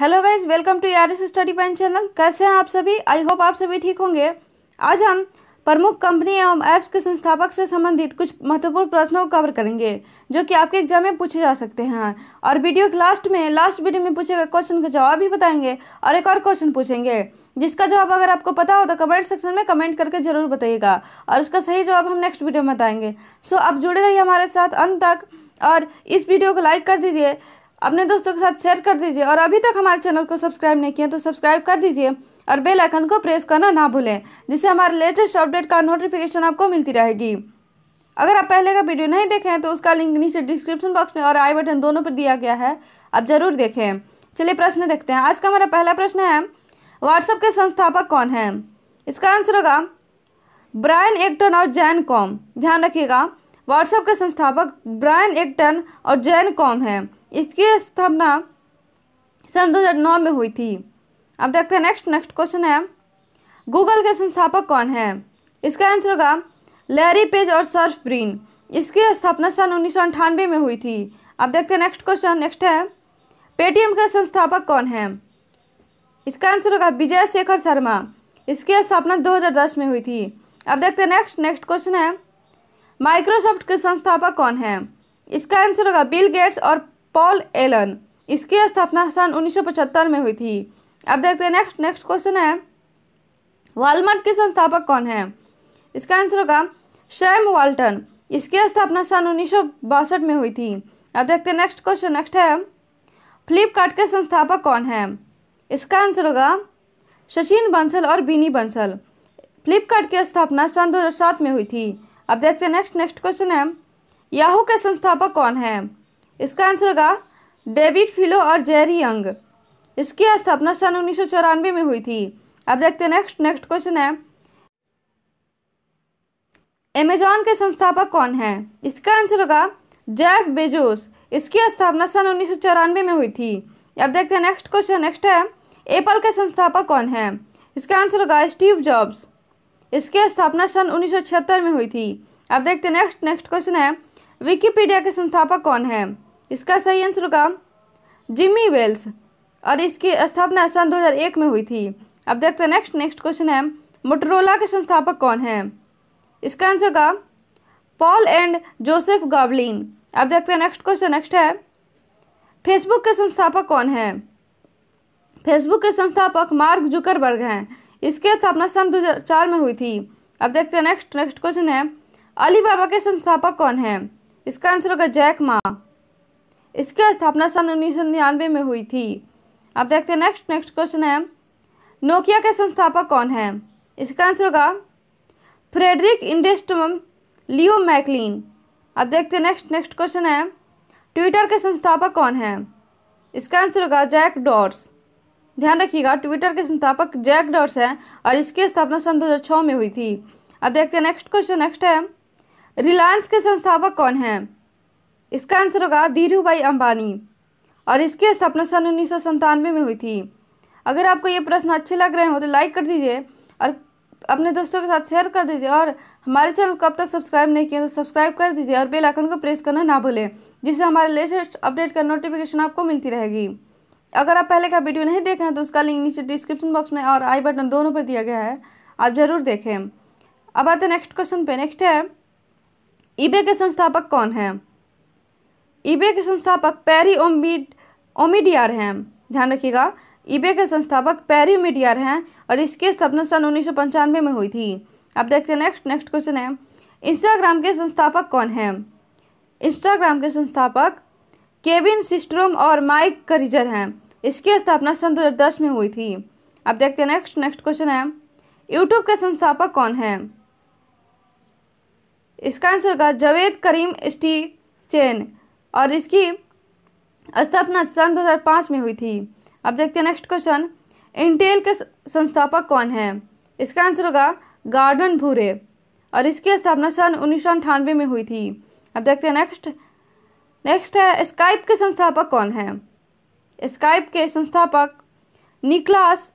hello guys welcome to यार study point channel कैसे हैं आप सभी आई होप आप सभी ठीक होंगे आज हम प्रमुख कंपनी एवं ऐप्स के संस्थापक से संबंधित कुछ महत्वपूर्ण प्रश्नों को कवर करेंगे जो कि आपके एग्जाम में पूछे जा सकते हैं और वीडियो के लास्ट में लास्ट वीडियो में पूछे गए क्वेश्चन का जवाब भी बताएंगे और एक और क्वेश्चन पूछेंगे जिसका जवाब अगर आपको पता हो तो कमेंट सेक्शन में कमेंट करके जरूर बताइएगा और उसका सही जवाब हम नेक्स्ट वीडियो में बताएंगे सो आप जुड़े रहिए हमारे साथ अंत तक और इस वीडियो को लाइक कर दीजिए अपने दोस्तों के साथ शेयर कर दीजिए और अभी तक हमारे चैनल को सब्सक्राइब नहीं किया तो सब्सक्राइब कर दीजिए और बेल आइकन को प्रेस करना ना भूलें जिससे हमारे लेटेस्ट अपडेट का नोटिफिकेशन आपको मिलती रहेगी अगर आप पहले का वीडियो नहीं देखे हैं तो उसका लिंक नीचे डिस्क्रिप्शन बॉक्स में और आई बटन दोनों पर दिया गया है आप जरूर देखें चलिए प्रश्न देखते हैं आज का हमारा पहला प्रश्न है व्हाट्सएप के संस्थापक कौन है इसका आंसर होगा ब्रायन एक्टन और जैन कॉम ध्यान रखिएगा व्हाट्सएप के संस्थापक ब्रायन एक्टन और जैन कॉम हैं इसकी स्थापना सन 2009 में हुई थी अब देखते हैं नेक्स्ट नेक्स्ट क्वेश्चन है गूगल के संस्थापक कौन है इसका आंसर होगा लैरी पेज और सर्फ ब्रीन इसकी स्थापना सन उन्नीस में हुई थी अब देखते हैं नेक्स्ट क्वेश्चन नेक्स्ट है पेटीएम के संस्थापक कौन है इसका आंसर होगा विजय शेखर शर्मा इसकी स्थापना 2010 में हुई थी अब देखते हैं नेक्स्ट नेक्स्ट क्वेश्चन है माइक्रोसॉफ्ट के संस्थापक कौन है इसका आंसर होगा बिल गेट्स और पॉल एलन इसकी स्थापना सन 1975 में हुई थी अब देखते हैं नेक्स्ट नेक्स्ट क्वेश्चन है वालमार्ट के संस्थापक कौन है इसका आंसर होगा शैम वाल्टन इसकी स्थापना सन उन्नीस में हुई थी अब देखते हैं नेक्स्ट क्वेश्चन नेक्स्ट है फ्लिपकार्ट के संस्थापक कौन है इसका आंसर होगा सचिन बंसल और बीनी बंसल फ्लिपकार्ट की स्थापना सन 2007 में हुई थी अब देखते हैं नेक्स्ट नेक्स्ट क्वेश्चन है याहू के संस्थापक कौन है इसका आंसर होगा डेविड फिलो और जेरी यंग इसकी स्थापना सन उन्नीस में हुई थी अब देखते हैं नेक्स्ट नेक्स्ट क्वेश्चन है एमेजॉन के संस्थापक कौन है इसका आंसर होगा जैफ बेजोस इसकी स्थापना सन उन्नीस में हुई थी अब देखते हैं नेक्स्ट क्वेश्चन नेक्स्ट है एप्पल के संस्थापक कौन है इसका आंसर होगा स्टीव जॉब्स इसकी स्थापना सन उन्नीस में हुई थी अब देखते हैं नेक्स्ट नेक्स्ट क्वेश्चन है विकीपीडिया के संस्थापक कौन है इसका सही आंसर होगा जिमी वेल्स और इसकी स्थापना सन 2001 में हुई थी अब देखते हैं नेक्स्ट नेक्स्ट क्वेश्चन है मोटरोला के संस्थापक कौन है इसका आंसर होगा पॉल एंड जोसेफ गॉबलिन अब देखते हैं नेक्स्ट क्वेश्चन नेक्स्ट है फेसबुक के संस्थापक कौन है फेसबुक के संस्थापक मार्क जुकरबर्ग हैं इसकी स्थापना सन दो में हुई थी अब देखते हैं नेक्स्ट नेक्स्ट क्वेश्चन है अली के संस्थापक कौन है इसका आंसर होगा जैक माँ इसकी स्थापना सन उन्नीस में हुई थी अब देखते हैं नेक्स्ट नेक्स्ट क्वेश्चन है नोकिया के संस्थापक कौन है इसका आंसर होगा फ्रेडरिक इंडेस्टम लियो मैकलिन अब देखते हैं नेक्स्ट नेक्स्ट क्वेश्चन है ट्विटर के संस्थापक कौन है इसका आंसर होगा जैक डॉर्स ध्यान रखिएगा ट्विटर के संस्थापक जैक डॉर्स हैं और इसकी स्थापना सन छः में हुई थी अब देखते हैं नेक्स्ट क्वेश्चन नेक्स्ट है रिलायंस के संस्थापक कौन है इसका आंसर होगा धीरू भाई अंबानी और इसकी स्थापना सन उन्नीस में हुई थी अगर आपको ये प्रश्न अच्छे लग रहे हो तो लाइक कर दीजिए और अपने दोस्तों के साथ शेयर कर दीजिए और हमारे चैनल को अब तक सब्सक्राइब नहीं किया तो सब्सक्राइब कर दीजिए और बेल आइकन को प्रेस करना ना भूलें जिससे हमारे लेटेस्ट अपडेट का नोटिफिकेशन आपको मिलती रहेगी अगर आप पहले का वीडियो नहीं देखें तो उसका लिंक नीचे डिस्क्रिप्शन बॉक्स में और आई बटन दोनों पर दिया गया है आप ज़रूर देखें अब आते हैं नेक्स्ट क्वेश्चन पे नेक्स्ट है ईबे के संस्थापक कौन हैं ईबे के संस्थापक पैरी ओमिड ओमिडियार हैं ध्यान रखिएगा ईबे के संस्थापक पैरी ओमिडियर हैं और इसकी स्थापना सन उन्नीस में हुई थी अब देखते हैं नेक्स्ट नेक्स्ट क्वेश्चन है इंस्टाग्राम के संस्थापक कौन हैं इंस्टाग्राम के संस्थापक केविन सिस्ट्रोम और माइक करिजर हैं इसकी स्थापना सन दो में हुई थी अब देखते हैं नेक्स्ट नेक्स्ट क्वेश्चन है यूट्यूब के संस्थापक कौन हैं इसका आंसर होगा जावेद करीम स्टी चेन और इसकी स्थापना सन 2005 में हुई थी अब देखते हैं नेक्स्ट क्वेश्चन इंटेल के संस्थापक कौन है इसका आंसर होगा गार्डन भूरे और इसकी स्थापना सन उन्नीस में हुई थी अब देखते हैं नेक्स्ट नेक्स्ट है स्काइप के संस्थापक कौन है स्काइप के संस्थापक निकलास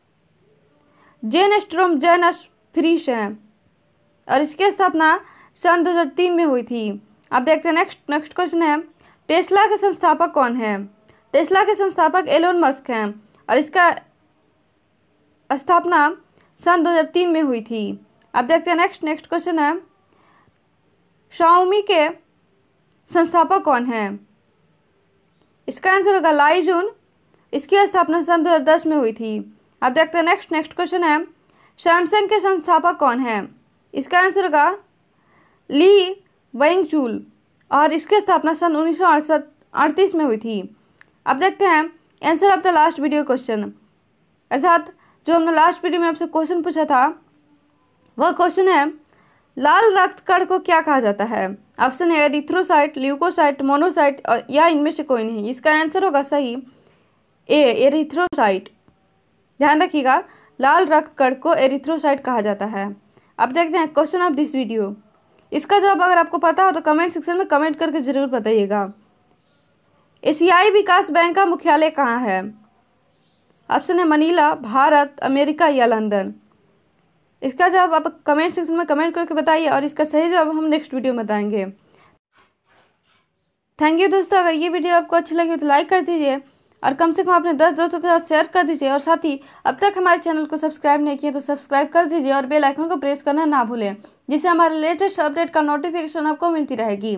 जेन स्ट्रोम जेनस फ्रीश हैं और इसकी स्थापना सन 2003 में हुई थी अब देखते हैं नेक्स्ट नेक्स्ट क्वेश्चन है टेस्ला के संस्थापक कौन हैं टेस्ला के संस्थापक एलोन मस्क हैं और इसका स्थापना सन 2003 में हुई थी अब देखते हैं नेक्स्ट नेक्स्ट क्वेश्चन है शाओमी के संस्थापक कौन हैं इसका आंसर होगा लाइजून इसकी स्थापना सन 2010 में हुई थी अब देखते हैं नेक्स्ट नेक्स्ट क्वेश्चन है सैमसंग के संस्थापक कौन हैं इसका आंसर होगा ली वेंगचूल और इसकी स्थापना सन उन्नीस सौ में हुई थी अब देखते हैं answer of the last video question अर्थात जो हमने लास्ट वीडियो में आपसे क्वेश्चन पूछा था वह क्वेश्चन है लाल रक्त कण को क्या कहा जाता है ऑप्शन है एरिथ्रोसाइट ल्यूकोसाइट मोनोसाइट और या इनमें से कोई नहीं इसका आंसर होगा सही ए एरिथ्रोसाइट ध्यान रखिएगा लाल रक्त कण को एरिथ्रोसाइट कहा जाता है अब देखते हैं क्वेश्चन ऑफ दिस वीडियो इसका जवाब अगर आपको पता हो तो कमेंट सेक्शन में कमेंट करके ज़रूर बताइएगा एशियाई विकास बैंक का मुख्यालय कहाँ है ऑप्शन है मनीला भारत अमेरिका या लंदन इसका जवाब आप कमेंट सेक्शन में कमेंट करके बताइए और इसका सही जवाब हम नेक्स्ट वीडियो में बताएंगे थैंक यू दोस्तों अगर ये वीडियो आपको अच्छी लगी तो लाइक कर दीजिए और कम से कम अपने दस दोस्तों के साथ शेयर कर दीजिए और साथ ही अब तक हमारे चैनल को सब्सक्राइब नहीं किया तो सब्सक्राइब कर दीजिए और बेल आइकन को प्रेस करना ना भूलें जिससे हमारे लेटेस्ट अपडेट का नोटिफिकेशन आपको मिलती रहेगी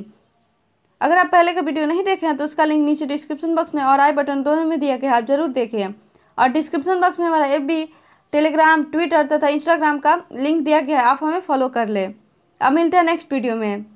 अगर आप पहले का वीडियो नहीं देखे हैं तो उसका लिंक नीचे डिस्क्रिप्शन बॉक्स में और आई बटन दोनों में दिया गया आप जरूर देखें और डिस्क्रिप्शन बॉक्स में हमारा एफ टेलीग्राम ट्विटर तथा इंस्टाग्राम का लिंक दिया गया है आप हमें फॉलो कर लें अब मिलते हैं नेक्स्ट वीडियो में